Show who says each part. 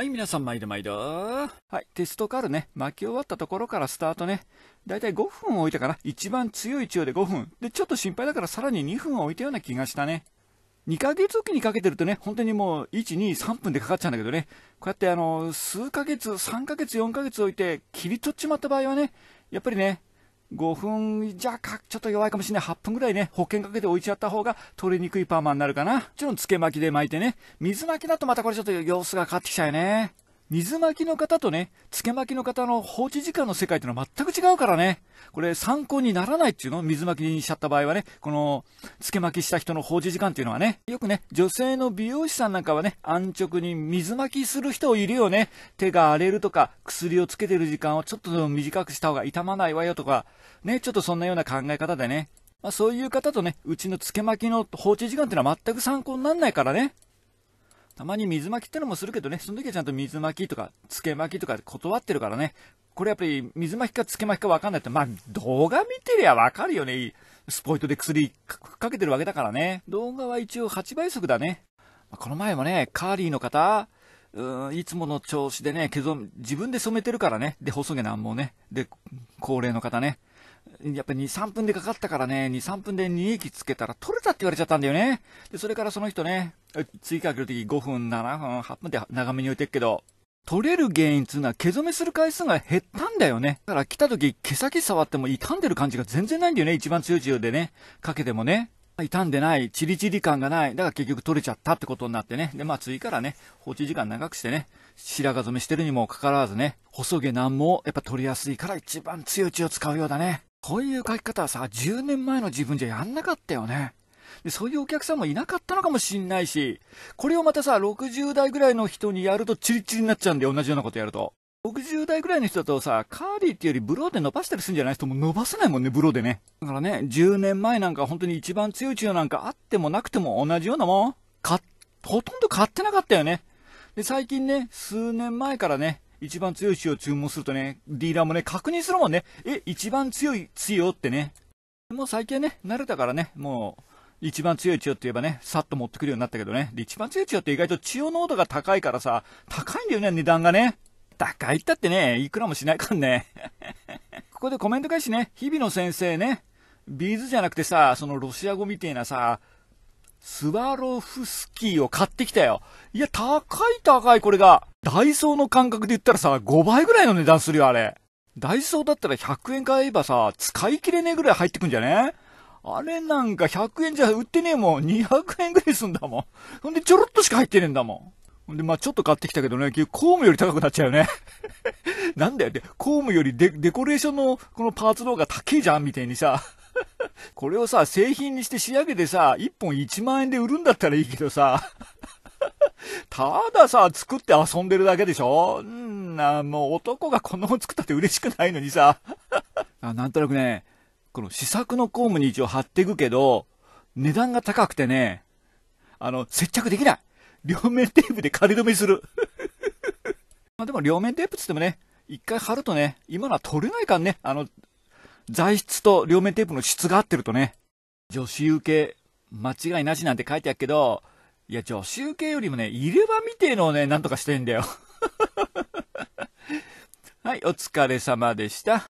Speaker 1: はい、皆さん、毎度毎度。はい、テストカールね、巻き終わったところからスタートね。だいたい5分置いたかな。一番強い中で5分。で、ちょっと心配だからさらに2分置いたような気がしたね。2ヶ月おきにかけてるとね、本当にもう、1、2、3分でかかっちゃうんだけどね。こうやってあの、数ヶ月、3ヶ月、4ヶ月置いて、切り取っちまった場合はね、やっぱりね、5分弱、か、ちょっと弱いかもしれない。8分ぐらいね、保険かけて置いちゃった方が取れにくいパーマになるかな。もちろん、つけ巻きで巻いてね。水巻きだとまたこれちょっと様子が変わってきちゃうよね。水巻きの方とね、つけ巻きの方の放置時間の世界っていうのは全く違うからね。これ参考にならないっていうの水巻きにしちゃった場合はね、この、つけ巻きした人の放置時間っていうのはね、よくね、女性の美容師さんなんかはね、安直に水巻きする人いるよね。手が荒れるとか、薬をつけてる時間をちょっと短くした方が痛まないわよとか、ね、ちょっとそんなような考え方でね。まあそういう方とね、うちのつけ巻きの放置時間っていうのは全く参考にならないからね。たまに水巻きってのもするけどね、その時はちゃんと水巻きとか、つけ巻きとか断ってるからね、これやっぱり水巻きかつけ巻きか分かんないって、まあ動画見てりゃ分かるよね。スポイトで薬かけてるわけだからね。動画は一応8倍速だね。この前もね、カーリーの方、うんいつもの調子でね、毛染自分で染めてるからね。で、細毛なんもね。で、高齢の方ね。やっぱり2、3分でかかったからね、2、3分で2液つけたら取れたって言われちゃったんだよね。で、それからその人ね、次から来るとき5分、7分、8分って長めに置いてるけど、取れる原因っていうのは毛染めする回数が減ったんだよね。だから来た時毛先触っても傷んでる感じが全然ないんだよね。一番強い治療でね、かけてもね。傷んでない、チリチリ感がない。だから結局取れちゃったってことになってね。で、まあ次からね、放置時間長くしてね、白髪染めしてるにもかかわらずね、細毛なんもやっぱ取りやすいから一番強い血を使うようだね。こういう書き方はさ、10年前の自分じゃやんなかったよね。で、そういうお客さんもいなかったのかもしんないし、これをまたさ、60代ぐらいの人にやるとチリチリになっちゃうんで、同じようなことやると。60代ぐらいの人だとさ、カーディっていうよりブローで伸ばしたりするんじゃない人も伸ばせないもんね、ブローでね。だからね、10年前なんか本当に一番強い治療なんかあってもなくても同じようなもん。か、ほとんど買ってなかったよね。で、最近ね、数年前からね、一番強い塩を注文するとね、ディーラーもね、確認するもんね。え、一番強い強ってね。もう最近ね、慣れたからね、もう、一番強い千代って言えばね、さっと持ってくるようになったけどね。で、一番強い千代って意外と千代濃度が高いからさ、高いんだよね、値段がね。高いったってね、いくらもしないかんね。ここでコメント返しね、日々の先生ね、ビーズじゃなくてさ、そのロシア語みてえなさ、スワロフスキーを買ってきたよ。いや、高い高い、これが。ダイソーの感覚で言ったらさ、5倍ぐらいの値段するよ、あれ。ダイソーだったら100円買えばさ、使い切れねえぐらい入ってくんじゃねあれなんか100円じゃ売ってねえもん。200円ぐらいすんだもん。ほんでちょろっとしか入ってねえんだもん。ほんで、まあちょっと買ってきたけどね、結コームより高くなっちゃうよね。なんだよって、ームよりデデコレーションのこのパーツの方が高いじゃんみたいにさ。これをさ、製品にして仕上げてさ、1本1万円で売るんだったらいいけどさ。たださ、作って遊んでるだけでしょんな、もう男がこんなもん作ったって嬉しくないのにさ。あなんとなくね、この試作の公務に一応貼っていくけど、値段が高くてね、あの、接着できない。両面テープで仮止めする。まあでも両面テープっつってもね、一回貼るとね、今のは取れないからね、あの、材質と両面テープの質が合ってるとね、女子受け間違いなしなんて書いてあるけど、いや、女子受けよりもね、入れ歯みてえのをね、なんとかしてんだよ。はい、お疲れ様でした。